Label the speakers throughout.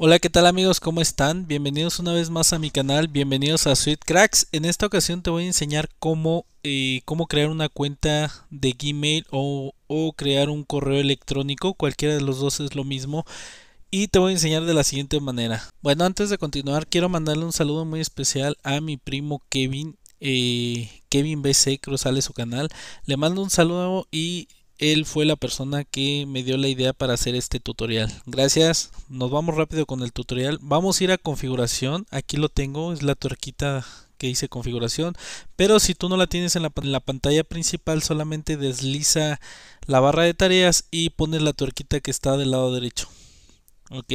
Speaker 1: Hola, ¿qué tal amigos? ¿Cómo están? Bienvenidos una vez más a mi canal, bienvenidos a Sweet Cracks. En esta ocasión te voy a enseñar cómo, eh, cómo crear una cuenta de Gmail o, crear un correo electrónico, cualquiera de los dos es lo mismo. Y te voy a enseñar de la siguiente manera. Bueno, antes de continuar, quiero mandarle un saludo muy especial a mi primo Kevin. Eh, Kevin BC, creo sale su canal. Le mando un saludo y él fue la persona que me dio la idea para hacer este tutorial. Gracias, nos vamos rápido con el tutorial. Vamos a ir a configuración, aquí lo tengo, es la tuerquita que dice configuración, pero si tú no la tienes en la, en la, pantalla principal solamente desliza la barra de tareas y pones la tuerquita que está del lado derecho. Ok,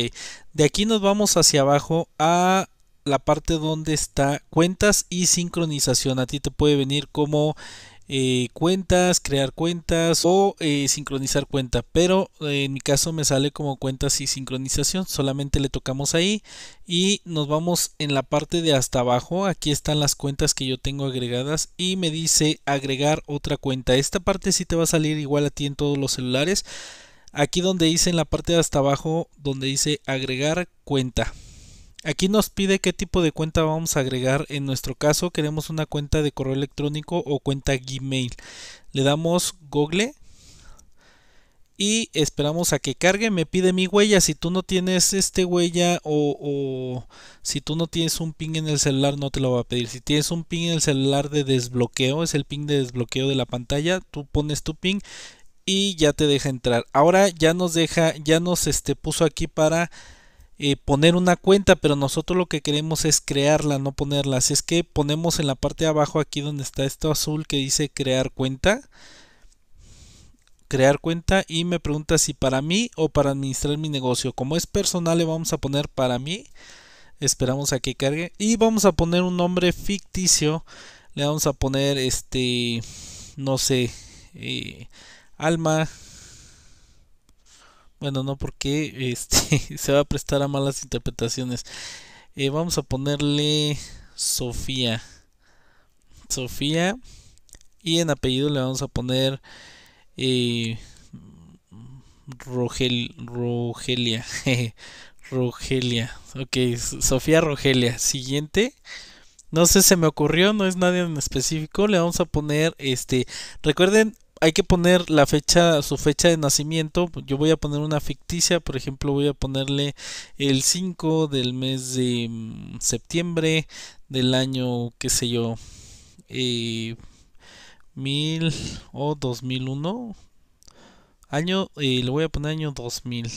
Speaker 1: de aquí nos vamos hacia abajo a la parte donde está cuentas y sincronización. A ti te puede venir como eh, cuentas, crear cuentas o eh, sincronizar cuenta. Pero eh, en mi caso me sale como cuentas y sincronización. Solamente le tocamos ahí y nos vamos en la parte de hasta abajo. Aquí están las cuentas que yo tengo agregadas y me dice agregar otra cuenta. Esta parte sí te va a salir igual a ti en todos los celulares. Aquí donde dice en la parte de hasta abajo, donde dice agregar cuenta. Aquí nos pide qué tipo de cuenta vamos a agregar. En nuestro caso queremos una cuenta de correo electrónico o cuenta Gmail. Le damos Google y esperamos a que cargue. Me pide mi huella. Si tú no tienes este huella o, si tú no tienes un ping en el celular no te lo va a pedir. Si tienes un ping en el celular de desbloqueo, es el ping de desbloqueo de la pantalla. Tú pones tu ping y ya te deja entrar. Ahora ya nos deja, ya nos este, puso aquí para eh, poner una cuenta, pero nosotros lo que queremos es crearla, no ponerla. Así es que ponemos en la parte de abajo aquí donde está esto azul que dice crear cuenta. Crear cuenta y me pregunta si para mí o para administrar mi negocio. Como es personal le vamos a poner para mí. Esperamos a que cargue. Y vamos a poner un nombre ficticio. Le vamos a poner este, no sé, eh, Alma bueno, no porque este, se va a prestar a malas interpretaciones. Eh, vamos a ponerle Sofía. Sofía. Y en apellido le vamos a poner eh, Rogel, Rogelia. Rogelia. Ok, Sofía Rogelia. Siguiente. No sé, se me ocurrió, no es nadie en específico. Le vamos a poner este. Recuerden, hay que poner la fecha, su fecha de nacimiento. Yo voy a poner una ficticia, por ejemplo, voy a ponerle el 5 del mes de mm, septiembre del año, qué sé yo, eh, 1000 o 2001. Año, eh, le voy a poner año 2000.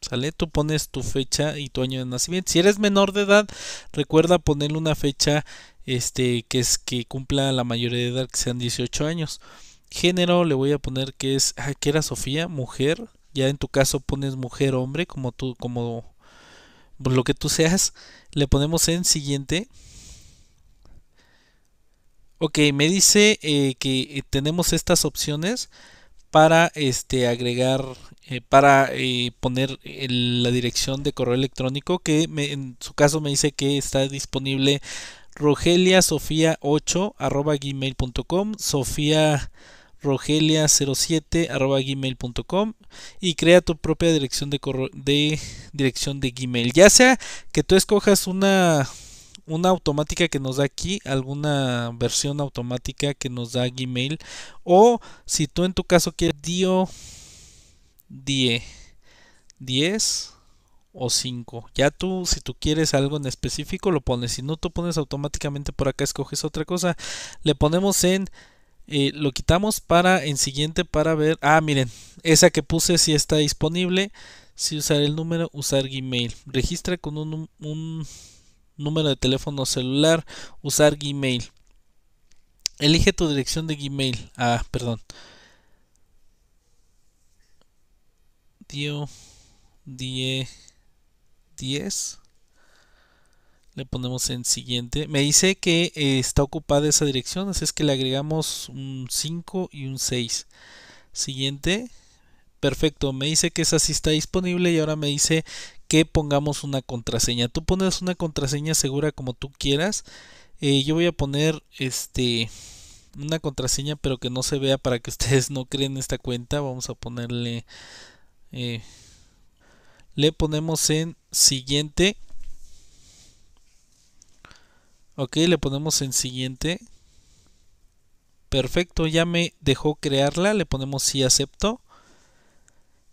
Speaker 1: ¿Sale? Tú pones tu fecha y tu año de nacimiento. Si eres menor de edad, recuerda ponerle una fecha este, que, es, que cumpla la mayoría de edad, que sean 18 años. Género le voy a poner que es, ah, que era Sofía, mujer. Ya en tu caso pones mujer, hombre, como tú, como pues, lo que tú seas. Le ponemos en siguiente. Ok, me dice eh, que tenemos estas opciones para este, agregar, eh, para eh, poner la dirección de correo electrónico que en su caso me dice que está disponible rogeliasofia8 arroba gmail.com, sofía rogelia07 y crea tu propia dirección de, de dirección de Gmail. Ya sea que tú escojas una, una automática que nos da aquí, alguna versión automática que nos da Gmail, o si tú en tu caso quieres Dio 10, 10 o 5. Ya tú, si tú quieres algo en específico, lo pones. Si no, tú pones automáticamente por acá, escoges otra cosa. Le ponemos en eh, lo quitamos para en siguiente para ver. Ah, miren, esa que puse si está disponible. Si usar el número, usar Gmail. Registra con un, número de teléfono celular, usar Gmail. Elige tu dirección de Gmail. Ah, perdón. Dio die 10 le ponemos en siguiente. Me dice que eh, está ocupada esa dirección, así es que le agregamos un 5 y un 6. Siguiente. Perfecto, me dice que esa sí está disponible y ahora me dice que pongamos una contraseña. Tú pones una contraseña segura como tú quieras. Eh, yo voy a poner este una contraseña pero que no se vea para que ustedes no creen esta cuenta. Vamos a ponerle... Eh, le ponemos en siguiente Ok, le ponemos en siguiente. Perfecto, ya me dejó crearla. Le ponemos si acepto.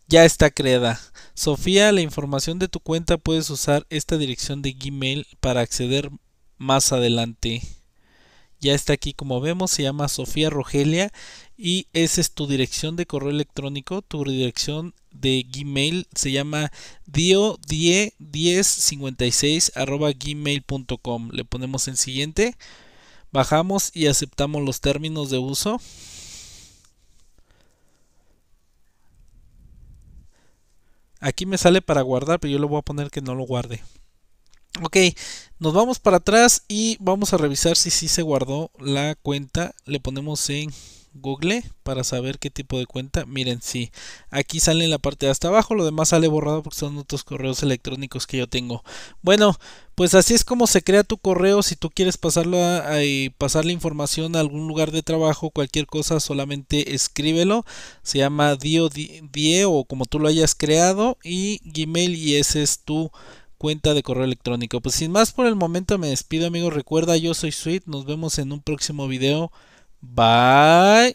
Speaker 1: Ya está creada. Sofía, la información de tu cuenta puedes usar esta dirección de Gmail para acceder más adelante. Ya está aquí como vemos, se llama Sofía Rogelia y esa es tu dirección de correo electrónico, tu dirección de Gmail se llama dio 1056 arroba gmail.com. Le ponemos en siguiente, bajamos y aceptamos los términos de uso. Aquí me sale para guardar, pero yo le voy a poner que no lo guarde. Ok, nos vamos para atrás y vamos a revisar si sí se guardó la cuenta. Le ponemos en Google para saber qué tipo de cuenta. Miren, sí, aquí sale en la parte de hasta abajo, lo demás sale borrado porque son otros correos electrónicos que yo tengo. Bueno, pues así es como se crea tu correo. Si tú quieres pasarlo a, pasar la información a algún lugar de trabajo, cualquier cosa, solamente escríbelo. Se llama Dio Die o como tú lo hayas creado y Gmail y ese es tu cuenta de correo electrónico. Pues sin más por el momento me despido amigos. Recuerda, yo soy Sweet. Nos vemos en un próximo video. 拜。